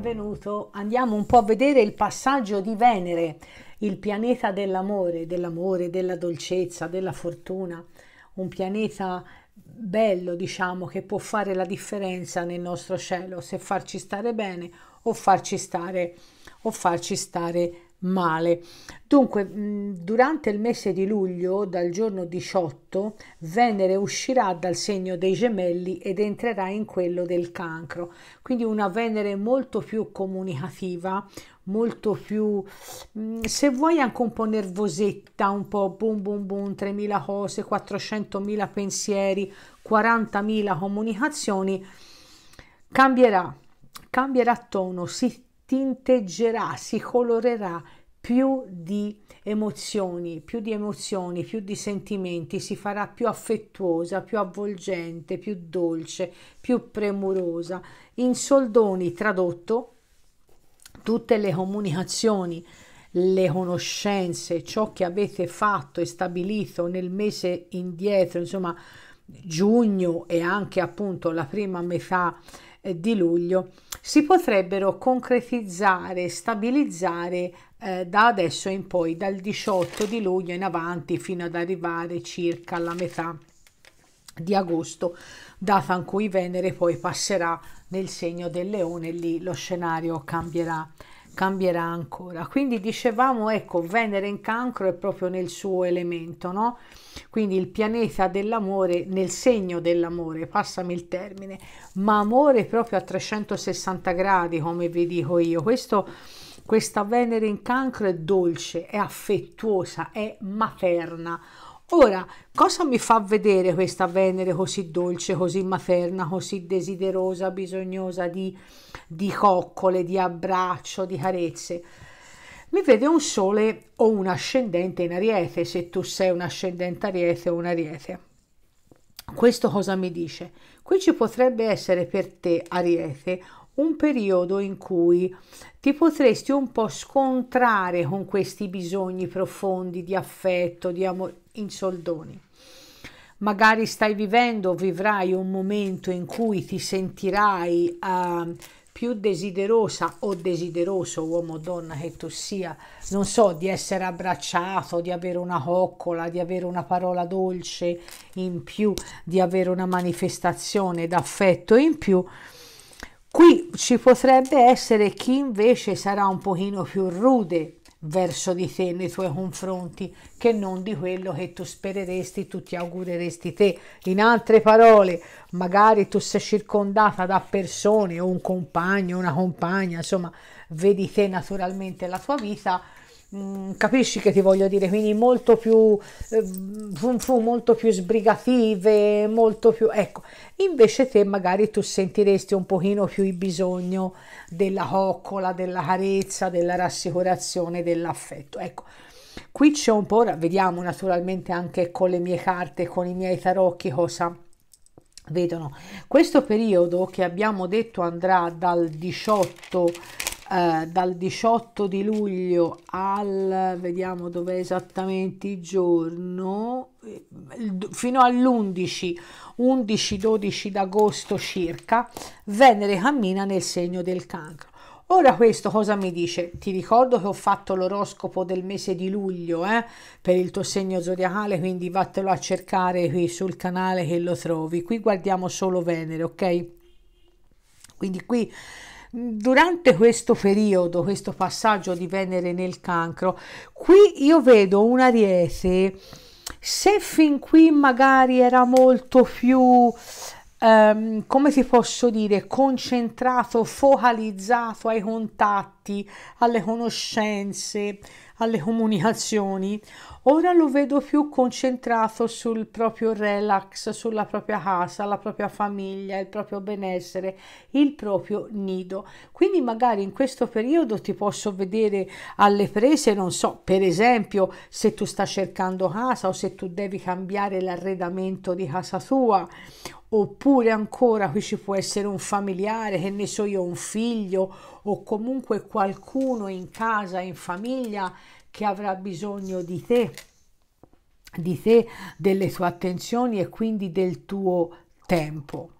benvenuto. Andiamo un po' a vedere il passaggio di Venere, il pianeta dell'amore, dell'amore, della dolcezza, della fortuna, un pianeta bello, diciamo, che può fare la differenza nel nostro cielo, se farci stare bene o farci stare, o farci stare male. Dunque, durante il mese di luglio, dal giorno 18, Venere uscirà dal segno dei gemelli ed entrerà in quello del cancro, quindi una Venere molto più comunicativa, molto più, se vuoi, anche un po' nervosetta, un po' boom boom boom, 3.000 cose, 400.000 pensieri, 40.000 comunicazioni, cambierà, cambierà tono, si tinteggerà, si colorerà più di emozioni, più di emozioni, più di sentimenti, si farà più affettuosa, più avvolgente, più dolce, più premurosa. In soldoni tradotto tutte le comunicazioni, le conoscenze, ciò che avete fatto e stabilito nel mese indietro, insomma giugno e anche appunto la prima metà eh, di luglio, si potrebbero concretizzare, stabilizzare eh, da adesso in poi, dal 18 di luglio in avanti fino ad arrivare circa alla metà di agosto, data in cui Venere poi passerà nel segno del leone, lì lo scenario cambierà cambierà ancora. Quindi dicevamo, ecco, Venere in cancro è proprio nel suo elemento, no? Quindi il pianeta dell'amore nel segno dell'amore, passami il termine, ma amore proprio a 360 gradi, come vi dico io. Questo, questa Venere in cancro è dolce, è affettuosa, è materna Ora, cosa mi fa vedere questa Venere così dolce, così materna, così desiderosa, bisognosa di, di coccole, di abbraccio, di carezze? mi vede un sole o un ascendente in ariete, se tu sei un ascendente ariete o un ariete. Questo cosa mi dice? Qui ci potrebbe essere per te, ariete, un periodo in cui ti potresti un po' scontrare con questi bisogni profondi di affetto, di amore in soldoni. Magari stai vivendo, vivrai un momento in cui ti sentirai uh, più desiderosa o desideroso, uomo o donna che tu sia, non so, di essere abbracciato, di avere una coccola, di avere una parola dolce in più, di avere una manifestazione d'affetto in più. Qui ci potrebbe essere chi invece sarà un pochino più rude, verso di te nei tuoi confronti che non di quello che tu spereresti, tu ti augureresti te. In altre parole, magari tu sei circondata da persone o un compagno, una compagna, insomma, vedi te naturalmente la tua vita Mm, capisci che ti voglio dire, quindi molto più, eh, fun fun, molto più sbrigative, molto più, ecco, invece te magari tu sentiresti un pochino più il bisogno della coccola, della carezza, della rassicurazione, dell'affetto, ecco. Qui c'è un po', ora vediamo naturalmente anche con le mie carte, con i miei tarocchi cosa vedono. Questo periodo che abbiamo detto andrà dal 18 eh, dal 18 di luglio al vediamo dove esattamente il giorno eh, fino all'11 11 12 d'agosto circa Venere cammina nel segno del cancro Ora questo cosa mi dice? Ti ricordo che ho fatto l'oroscopo del mese di luglio eh, per il tuo segno zodiacale, quindi vattelo a cercare qui sul canale che lo trovi. Qui guardiamo solo Venere, ok? Quindi qui durante questo periodo, questo passaggio di Venere nel cancro, qui io vedo un ariete, se fin qui magari era molto più... Um, come ti posso dire, concentrato, focalizzato ai contatti, alle conoscenze, alle comunicazioni. Ora lo vedo più concentrato sul proprio relax, sulla propria casa, la propria famiglia, il proprio benessere, il proprio nido. Quindi magari in questo periodo ti posso vedere alle prese, non so, per esempio se tu stai cercando casa o se tu devi cambiare l'arredamento di casa tua oppure ancora qui ci può essere un familiare, che ne so io, un figlio o comunque qualcuno in casa, in famiglia che avrà bisogno di te, di te, delle tue attenzioni e quindi del tuo tempo.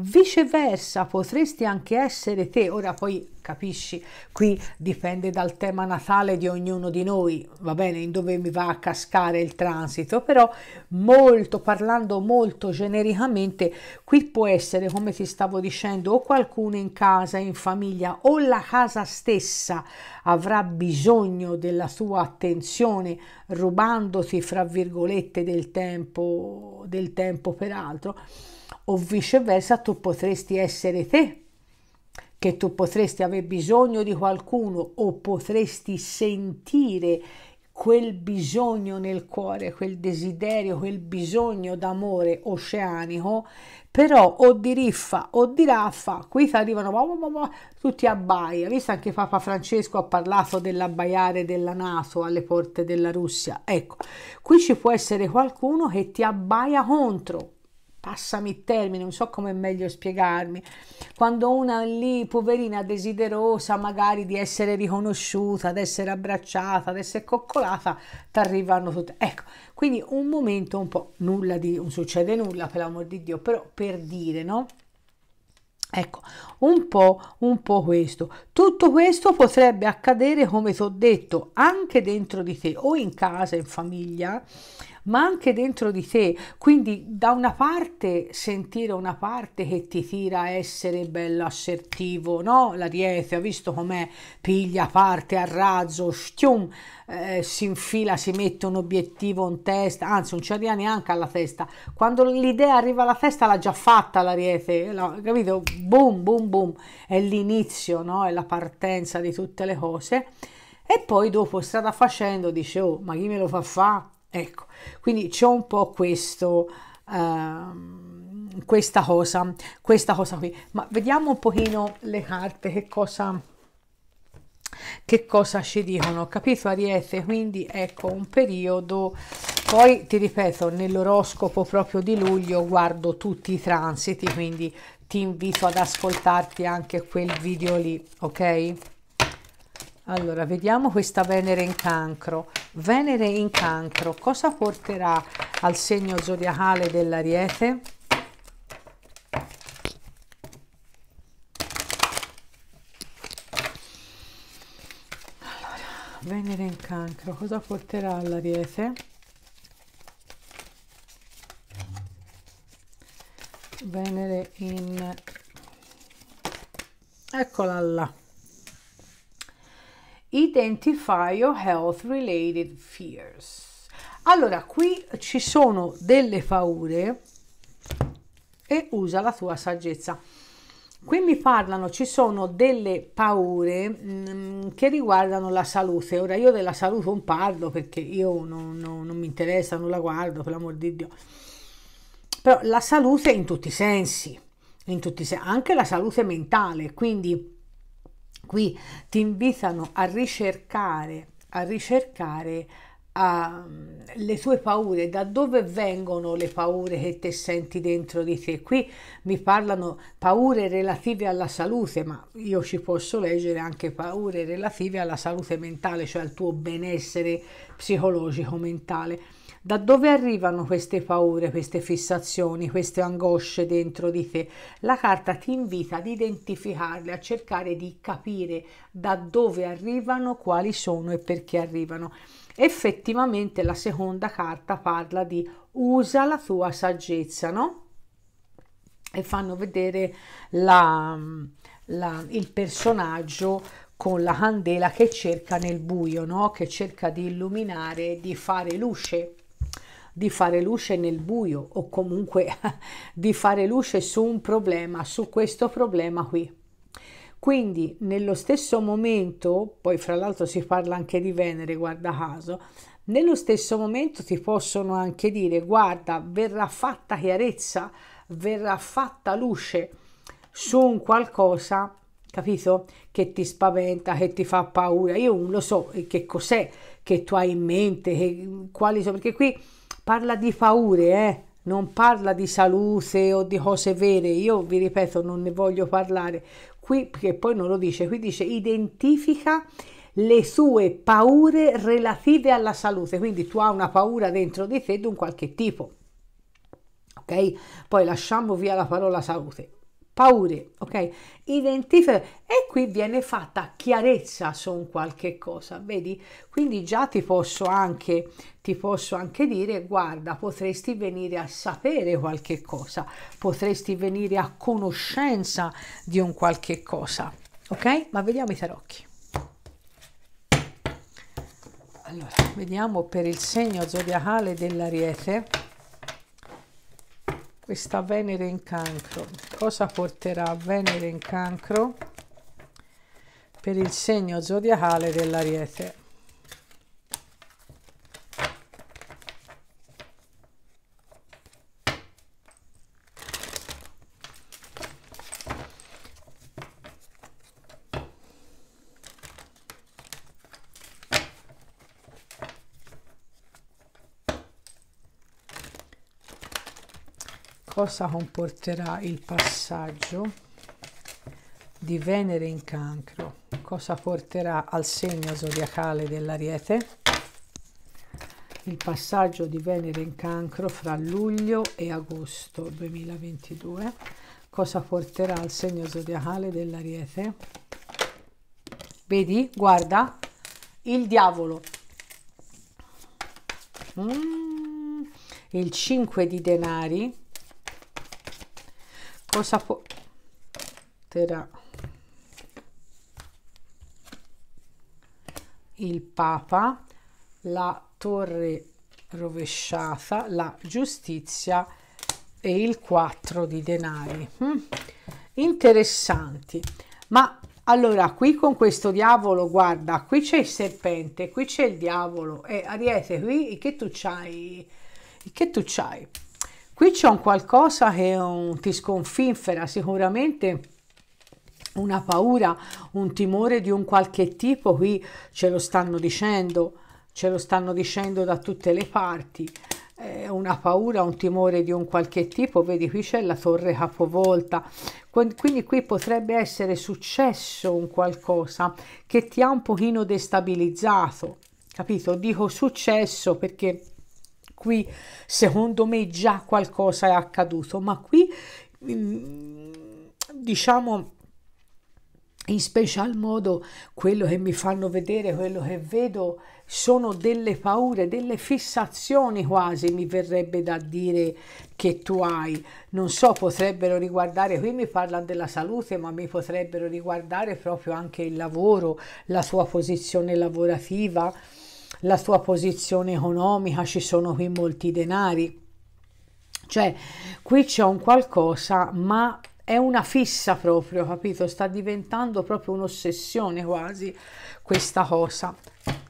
Viceversa potresti anche essere te, ora poi capisci, qui dipende dal tema natale di ognuno di noi, va bene, in dove mi va a cascare il transito, però molto, parlando molto genericamente, qui può essere, come ti stavo dicendo, o qualcuno in casa, in famiglia, o la casa stessa avrà bisogno della tua attenzione, rubandoti, fra virgolette, del tempo, del tempo per altro o viceversa tu potresti essere te, che tu potresti aver bisogno di qualcuno o potresti sentire quel bisogno nel cuore, quel desiderio, quel bisogno d'amore oceanico, però o di riffa o di raffa, qui ti arrivano ma, ma, ma, tutti abbaia, visto anche Papa Francesco ha parlato dell'abbaiare della Nato alle porte della Russia, ecco, qui ci può essere qualcuno che ti abbaia contro, passami il termine, non so come è meglio spiegarmi, quando una lì, poverina, desiderosa magari di essere riconosciuta, di essere abbracciata, di essere coccolata, ti arrivano tutte. Ecco, quindi un momento un po' nulla di, non succede nulla per l'amor di Dio, però per dire, no? Ecco, un po', un po' questo. Tutto questo potrebbe accadere, come ti ho detto, anche dentro di te o in casa, in famiglia ma anche dentro di te. Quindi da una parte sentire una parte che ti tira a essere bello assertivo, no? La riete, ha visto com'è? Piglia parte a razzo, stium, eh, si infila, si mette un obiettivo in testa, anzi non ci arriva neanche alla testa. Quando l'idea arriva alla testa l'ha già fatta la l'ariete, capito? Boom, boom, boom, è l'inizio, no? È la partenza di tutte le cose. E poi dopo strada facendo dice, oh, ma chi me lo fa fa? Ecco, quindi c'è un po' questo, uh, questa cosa, questa cosa qui. Ma vediamo un pochino le carte, che cosa, che cosa ci dicono, capito Ariete? Quindi ecco, un periodo... Poi ti ripeto, nell'oroscopo proprio di luglio guardo tutti i transiti, quindi ti invito ad ascoltarti anche quel video lì, ok? Allora, vediamo questa Venere in cancro. Venere in cancro, cosa porterà al segno zodiacale dell'Ariete? Allora, Venere in cancro, cosa porterà all'Ariete? Venere in... Eccola là. Identify your health related fears. Allora, qui ci sono delle paure e usa la tua saggezza. Qui mi parlano, ci sono delle paure mh, mm, che riguardano la salute. Ora io della salute non parlo perché io non, non, non mi interessa, non la guardo, per l'amor di Dio. Però la salute in tutti i sensi, in tutti i sensi anche la salute mentale, quindi qui ti invitano a ricercare, a ricercare a, mm, le tue paure, da dove vengono le paure che te senti dentro di te. Qui mi parlano paure relative alla salute, ma io ci posso leggere anche paure relative alla salute mentale, cioè al tuo benessere psicologico mentale da dove arrivano queste paure, queste fissazioni, queste angosce dentro di te? La carta ti invita ad identificarle, a cercare di capire da dove arrivano, quali sono e perché arrivano. Effettivamente la seconda carta parla di usa la tua saggezza, no? E fanno vedere la, la, il personaggio con la candela che cerca nel buio, no? che cerca di illuminare, di fare luce di fare luce nel buio o comunque di fare luce su un problema, su questo problema qui. Quindi nello stesso momento, poi fra l'altro si parla anche di Venere, guarda caso, nello stesso momento ti possono anche dire guarda, verrà fatta chiarezza, verrà fatta luce su un qualcosa, capito? Che ti spaventa, che ti fa paura. Io non lo so che cos'è che tu hai in mente, che, quali sono, perché qui parla di paure, eh? non parla di salute o di cose vere, io vi ripeto non ne voglio parlare, qui perché poi non lo dice, qui dice identifica le sue paure relative alla salute, quindi tu hai una paura dentro di te di un qualche tipo. Ok? Poi lasciamo via la parola salute paure, ok? Identifica e qui viene fatta chiarezza su un qualche cosa, vedi? Quindi già ti posso anche ti posso anche dire guarda, potresti venire a sapere qualche cosa, potresti venire a conoscenza di un qualche cosa, ok? Ma vediamo i tarocchi. Allora, vediamo per il segno zodiacale dell'Ariete questa Venere in cancro. Cosa porterà Venere in cancro per il segno zodiacale dell'Ariete? cosa comporterà il passaggio di Venere in cancro? Cosa porterà al segno zodiacale dell'ariete? Il passaggio di Venere in cancro fra luglio e agosto 2022. Cosa porterà al segno zodiacale dell'ariete? Vedi, guarda, il diavolo. Mm, il 5 di denari col sapore il papa la torre rovesciata la giustizia e il 4 di denari mm. interessanti ma allora qui con questo diavolo guarda qui c'è il serpente qui c'è il diavolo e eh, ariete qui che tu c'hai che tu c'hai Qui c'è un qualcosa che un, ti sconfinfera, sicuramente una paura, un timore di un qualche tipo, qui ce lo stanno dicendo, ce lo stanno dicendo da tutte le parti, eh, una paura, un timore di un qualche tipo, vedi qui c'è la torre capovolta, quindi qui potrebbe essere successo un qualcosa che ti ha un pochino destabilizzato, capito? Dico successo perché qui secondo me già qualcosa è accaduto, ma qui mm, diciamo in special modo quello che mi fanno vedere, quello che vedo, sono delle paure, delle fissazioni quasi, mi verrebbe da dire che tu hai. Non so, potrebbero riguardare, qui mi parla della salute, ma mi potrebbero riguardare proprio anche il lavoro, la tua posizione lavorativa la sua posizione economica, ci sono qui molti denari. Cioè, qui c'è un qualcosa, ma è una fissa proprio, capito? Sta diventando proprio un'ossessione quasi questa cosa.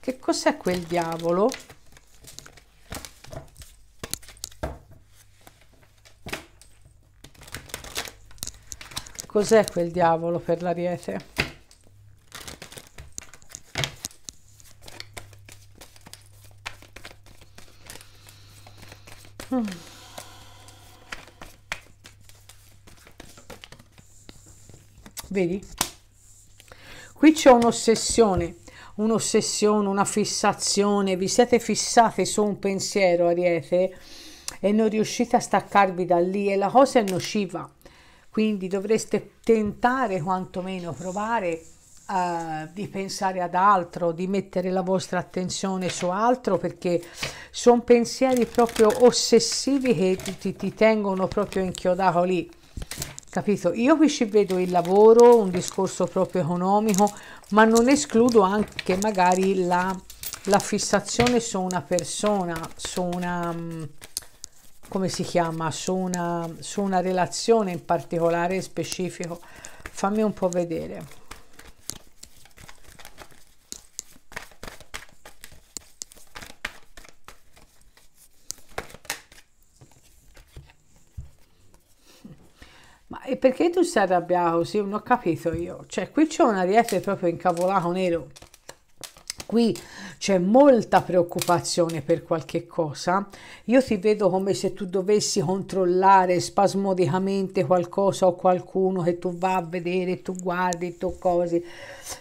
Che cos'è quel diavolo? Cos'è quel diavolo per l'ariete? vedi? Qui c'è un'ossessione, un'ossessione, una fissazione, vi siete fissati su un pensiero, Ariete, e non riuscite a staccarvi da lì e la cosa è nociva. Quindi dovreste tentare quantomeno, provare Uh, di pensare ad altro, di mettere la vostra attenzione su altro perché sono pensieri proprio ossessivi che ti, ti, tengono proprio inchiodato lì capito? Io qui ci vedo il lavoro, un discorso proprio economico, ma non escludo anche magari la, la fissazione su una persona, su una, mm, come si chiama, su una, su una relazione in particolare specifico. Fammi un po' vedere. e perché tu sei arrabbiato così? Non ho capito io. Cioè, qui c'è un ariete proprio incavolato nero. Qui c'è molta preoccupazione per qualche cosa. Io ti vedo come se tu dovessi controllare spasmodicamente qualcosa o qualcuno che tu va a vedere, tu guardi, tu cose,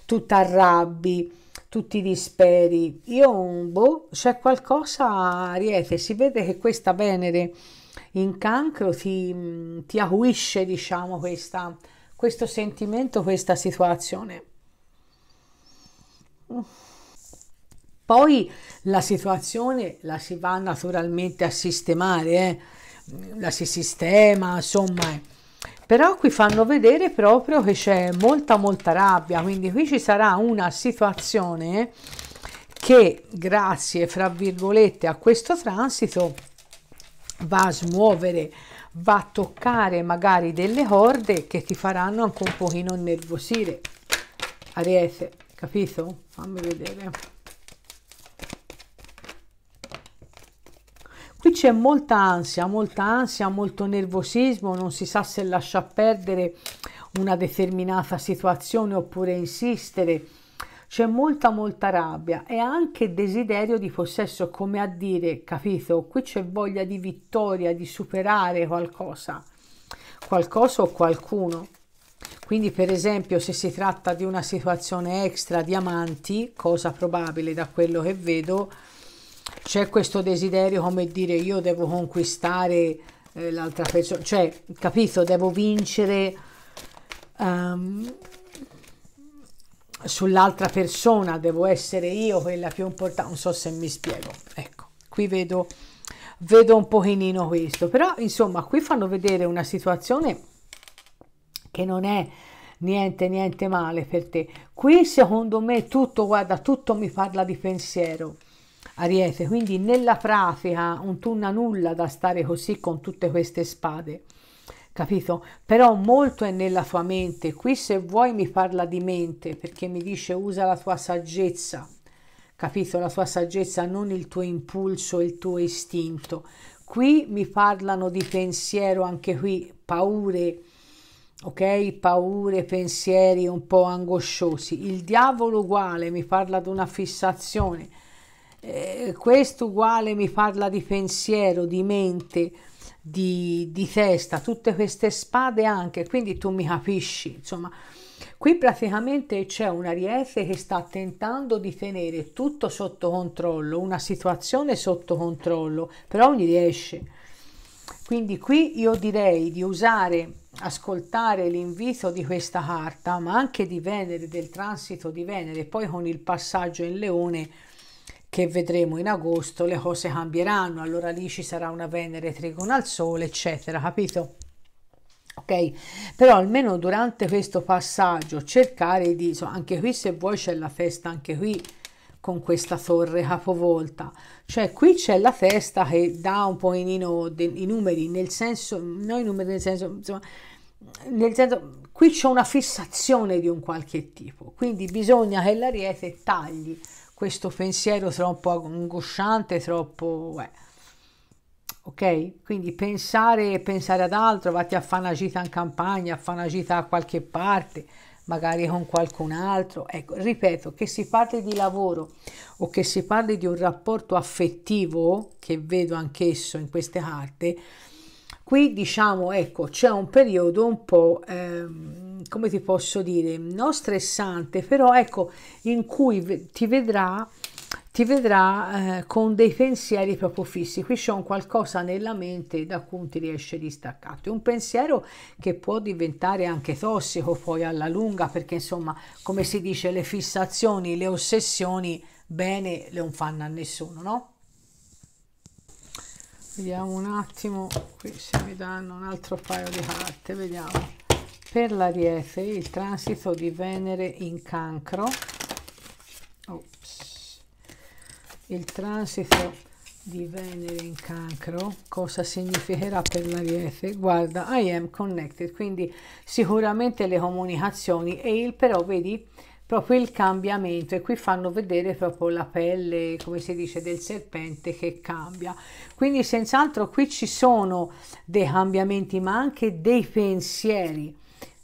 tu t'arrabbi, tu ti disperi. Io, boh, c'è qualcosa, Ariete, si vede che questa Venere in cancro ti, ti acuisce, diciamo, questa, questo sentimento, questa situazione. Poi la situazione la si va naturalmente a sistemare, eh? la si sistema, insomma. Eh. Però qui fanno vedere proprio che c'è molta molta rabbia, quindi qui ci sarà una situazione che grazie, fra virgolette, a questo transito va a smuovere, va a toccare magari delle corde che ti faranno anche un pochino nervosire Ariete, capito? Fammi vedere. Qui c'è molta ansia, molta ansia, molto nervosismo, non si sa se lasciar perdere una determinata situazione oppure insistere c'è molta molta rabbia e anche desiderio di possesso, come a dire, capito? Qui c'è voglia di vittoria, di superare qualcosa, qualcosa o qualcuno. Quindi per esempio se si tratta di una situazione extra di amanti, cosa probabile da quello che vedo, c'è questo desiderio come dire io devo conquistare eh, l'altra persona, cioè capito, devo vincere um, sull'altra persona, devo essere io quella più importante, non so se mi spiego, ecco, qui vedo, vedo un pochino questo, però insomma qui fanno vedere una situazione che non è niente niente male per te, qui secondo me tutto, guarda, tutto mi parla di pensiero, Ariete, quindi nella pratica un tunna nulla da stare così con tutte queste spade, capito? Però molto è nella tua mente. Qui se vuoi mi parla di mente perché mi dice usa la tua saggezza, capito? La tua saggezza, non il tuo impulso, il tuo istinto. Qui mi parlano di pensiero, anche qui paure, ok? Paure, pensieri un po' angosciosi. Il diavolo uguale mi parla di una fissazione. Eh, questo uguale mi parla di pensiero, di mente di, di testa, tutte queste spade anche, quindi tu mi capisci, insomma. Qui praticamente c'è un ariete che sta tentando di tenere tutto sotto controllo, una situazione sotto controllo, però non gli riesce. Quindi qui io direi di usare, ascoltare l'invito di questa carta, ma anche di Venere, del transito di Venere, poi con il passaggio in Leone che vedremo in agosto le cose cambieranno, allora lì ci sarà una Venere trigona al Sole, eccetera, capito? ok però almeno durante questo passaggio cercare di so, anche qui se vuoi c'è la festa anche qui con questa torre capovolta cioè qui c'è la festa che dà un po' in, in, in, i numeri nel senso non i numeri nel senso insomma nel senso qui c'è una fissazione di un qualche tipo quindi bisogna che l'ariete tagli questo pensiero troppo angosciante, troppo... Eh. Ok? Quindi pensare, pensare ad altro, vatti a fare una gita in campagna, a fare una gita a qualche parte, magari con qualcun altro. Ecco, ripeto, che si parli di lavoro o che si parli di un rapporto affettivo, che vedo anch'esso in queste carte, Qui diciamo, ecco, c'è un periodo un po', ehm, come ti posso dire, non stressante, però ecco, in cui ti vedrà ti vedrà eh, con dei pensieri proprio fissi. Qui c'è un qualcosa nella mente da cui ti riesce distaccarti. Un pensiero che può diventare anche tossico poi alla lunga, perché insomma, come si dice, le fissazioni, le ossessioni, bene, le non fanno a nessuno, no? vediamo un attimo qui se mi danno un altro paio di carte vediamo per l'ariete il transito di venere in cancro Ops. il transito di venere in cancro cosa significherà per l'ariete guarda I am connected quindi sicuramente le comunicazioni e il però vedi proprio il cambiamento e qui fanno vedere proprio la pelle come si dice del serpente che cambia quindi senz'altro qui ci sono dei cambiamenti ma anche dei pensieri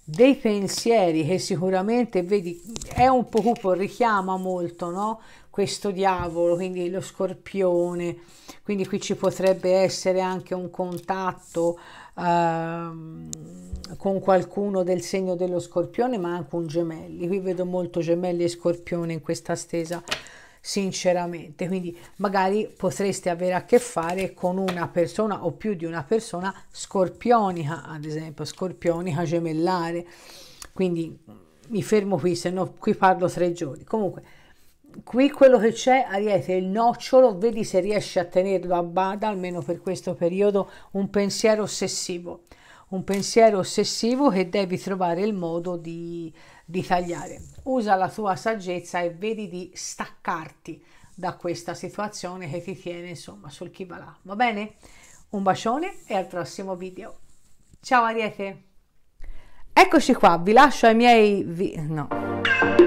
dei pensieri che sicuramente vedi è un po' cupo richiama molto no questo diavolo quindi lo scorpione quindi qui ci potrebbe essere anche un contatto Ehm, con qualcuno del segno dello scorpione, ma anche un gemelli. Qui vedo molto gemelli e scorpione in questa stesa, sinceramente. Quindi magari potreste avere a che fare con una persona o più di una persona scorpionica, ad esempio, scorpionica gemellare. Quindi mi fermo qui, se no qui parlo tre giorni. Comunque qui quello che c'è Ariete il nocciolo vedi se riesci a tenerlo a bada almeno per questo periodo un pensiero ossessivo un pensiero ossessivo che devi trovare il modo di, di tagliare usa la tua saggezza e vedi di staccarti da questa situazione che ti tiene insomma sul chi va là va bene un bacione e al prossimo video ciao Ariete eccoci qua vi lascio ai miei vi- no